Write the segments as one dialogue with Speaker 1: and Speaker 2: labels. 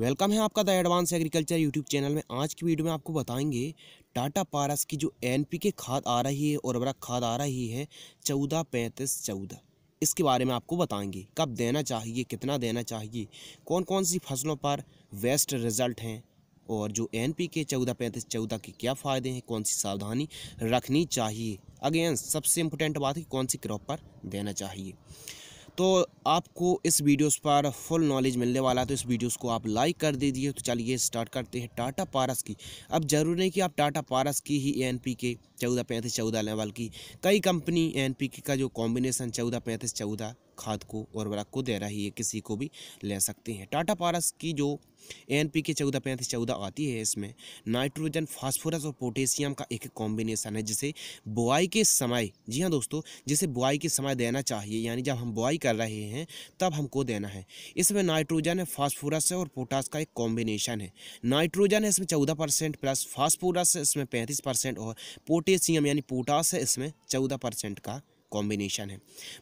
Speaker 1: welcome है आपका the advance agriculture YouTube channel में आज की वीडियो में आपको बताएंगे टाटा पारस की जो एनपीके खाद आ रही है और उर्वरक खाद आ रही है चौदह पैंतीस चौदह इसके बारे में आपको बताएंगे कब देना चाहिए कितना देना चाहिए कौन कौन सी फसलों पर वेस्ट रिजल्ट हैं और जो एन पी के चौदह पैंतीस चौदह के क्या फ़ायदे हैं कौन सी सावधानी रखनी चाहिए अगेन सबसे इम्पोर्टेंट बात है कौन सी क्रॉप पर देना चाहिए तो आपको इस वीडियोस पर फुल नॉलेज मिलने वाला है तो इस वीडियोस को आप लाइक कर दीजिए तो चलिए स्टार्ट करते हैं टाटा पारस की अब जरूर नहीं कि आप टाटा पारस की ही एन पी के चौदह पैंतीस चौदह लेवल की कई कंपनी एन पी के का जो कॉम्बिनेशन चौदह पैंतीस चौदह खाद को उर्वरक को दे रही है किसी को भी ले सकते हैं टाटा पारस की जो एन पी के चौदह पैंतीस चौदह आती है इसमें नाइट्रोजन फास्फोरस और पोटेशियम का एक कॉम्बिनेशन है जिसे बुआई के समय जी हाँ दोस्तों जिसे बुआई के समय देना चाहिए यानी जब हम बुआई कर रहे हैं तब हमको देना है इसमें नाइट्रोजन है फास्फोरस और पोटास का एक कॉम्बिनेशन है नाइट्रोजन है इसमें चौदह परसेंट प्लस फास्फोरस है इसमें पैंतीस परसेंट और पोटेशियम यानी पोटास है इसमें चौदह परसेंट का कॉम्बिनेशन है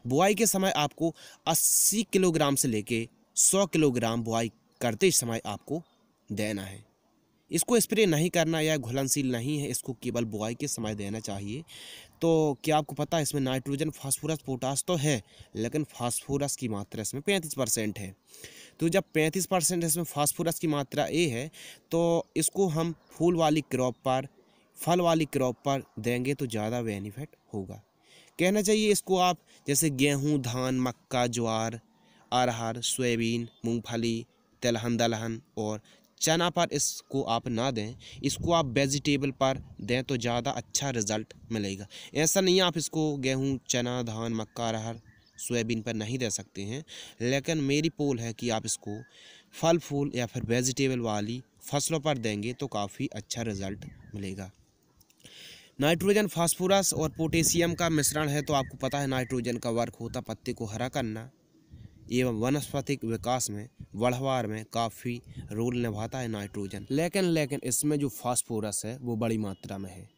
Speaker 1: बुआई के समय आपको 80 किलोग्राम से लेके 100 किलोग्राम बुआई करते समय आपको देना है इसको स्प्रे नहीं करना या घुलनशील नहीं है इसको केवल बुआई के समय देना चाहिए तो क्या आपको पता है इसमें नाइट्रोजन फास्फोरस पोटास तो है लेकिन फास्फोरस की मात्रा इसमें पैंतीस परसेंट है तो जब पैंतीस परसेंट इसमें फास्फोरस की मात्रा ए है तो इसको हम फूल वाली क्रॉप पर फल वाली क्रॉप पर देंगे तो ज़्यादा बेनिफिट होगा कहना चाहिए इसको आप जैसे गेहूँ धान मक्का ज्वार अरहर सोयाबीन मूंगफली तिलहन दलहन और चना पर इसको आप ना दें इसको आप वेजिटेबल पर दें तो ज़्यादा अच्छा रिज़ल्ट मिलेगा ऐसा नहीं आप इसको गेहूँ चना धान मक्का अरहर सोयाबीन पर नहीं दे सकते हैं लेकिन मेरी पोल है कि आप इसको फल फूल या फिर वेजिटेबल वाली फसलों पर देंगे तो काफ़ी अच्छा रिज़ल्ट मिलेगा नाइट्रोजन फास्फोरस और पोटेशियम का मिश्रण है तो आपको पता है नाइट्रोजन का वर्क होता पत्ते को हरा करना एवं वनस्पतिक विकास में बढ़वार में काफ़ी रोल निभाता है नाइट्रोजन लेकिन लेकिन इसमें जो फास्फोरस है वो बड़ी मात्रा में है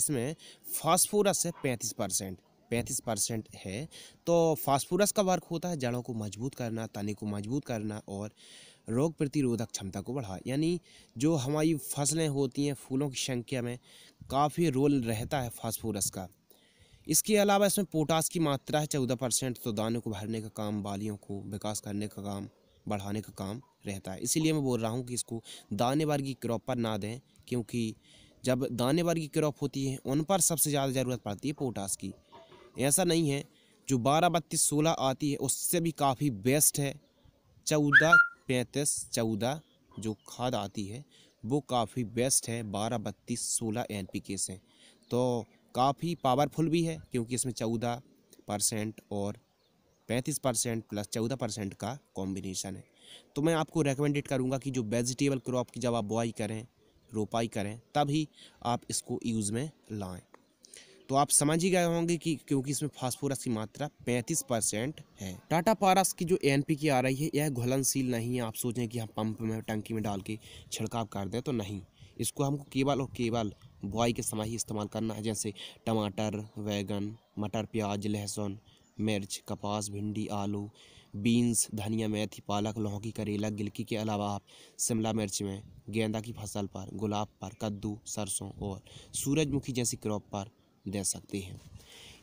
Speaker 1: इसमें फास्फोरस है पैंतीस परसेंट पैंतीस परसेंट है तो फास्फोरस का वर्क होता है जड़ों को मजबूत करना तने को मजबूत करना और रोग प्रतिरोधक क्षमता को बढ़ा यानी जो हमारी फसलें होती हैं फूलों की संख्या में काफ़ी रोल रहता है फास्फोरस का इसके अलावा इसमें पोटास की मात्रा है चौदह परसेंट तो दानों को भरने का काम बालियों को विकास करने का काम बढ़ाने का काम रहता है इसीलिए मैं बोल रहा हूँ कि इसको दाने वर्गी की क्रॉप पर ना दें क्योंकि जब दाने वर्गी की क्रॉप होती है उन पर सबसे ज़्यादा ज़रूरत पड़ती है पोटास की ऐसा नहीं है जो बारह बत्तीस सोलह आती है उससे भी काफ़ी बेस्ट है चौदह पैंतीस चौदह जो खाद आती है वो काफ़ी बेस्ट है बारह बत्तीस सोलह एन पी केस हैं तो काफ़ी पावरफुल भी है क्योंकि इसमें चौदह परसेंट और पैंतीस परसेंट प्लस चौदह परसेंट का कॉम्बिनेशन है तो मैं आपको रेकमेंडेड करूँगा कि जो वेजिटेबल क्रॉप की जब आप बुआई करें रोपाई करें तभी आप इसको यूज़ में लाएँ तो आप समझ ही गए होंगे कि क्योंकि इसमें फास्फोरस की मात्रा 35 परसेंट है टाटा पारस की जो एन की आ रही है यह घुलनशील नहीं है आप सोचें कि हम पंप में टंकी में डाल के छिड़काव कर दें तो नहीं इसको हमको केवल और केवल बुआई के समय ही इस्तेमाल करना है जैसे टमाटर वैगन मटर प्याज लहसुन मिर्च कपास भिंडी आलू बीन्स धनिया मेथी पालक लौकी करेला गिलकी के अलावा आप शिमला मिर्च में गेंदा की फसल पर गुलाब पर कद्दू सरसों और सूरजमुखी जैसी क्रॉप पर दे सकते हैं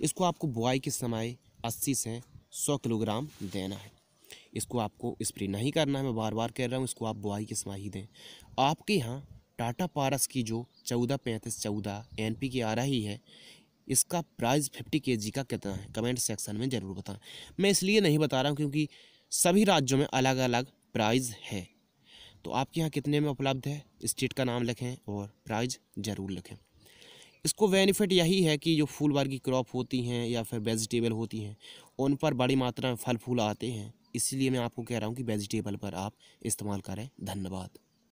Speaker 1: इसको आपको बुआई के समय 80 से 100 किलोग्राम देना है इसको आपको स्प्रे नहीं करना है मैं बार बार कह रहा हूँ इसको आप बुआई के समय ही दें आपके यहाँ टाटा पारस की जो चौदह पैंतीस चौदह एन की आ रही है इसका प्राइस फिफ्टी के का कितना है कमेंट सेक्शन में ज़रूर बताएं मैं इसलिए नहीं बता रहा हूँ क्योंकि सभी राज्यों में अलग अलग प्राइस है तो आपके यहाँ कितने में उपलब्ध है स्टेट का नाम लिखें और प्राइज ज़रूर लिखें इसको बेनिफिट यही है कि जो फूलवार की क्रॉप होती हैं या फिर वेजिटेबल होती हैं उन पर बड़ी मात्रा में फल फूल आते हैं इसलिए मैं आपको कह रहा हूँ कि वेजिटेबल पर आप इस्तेमाल करें धन्यवाद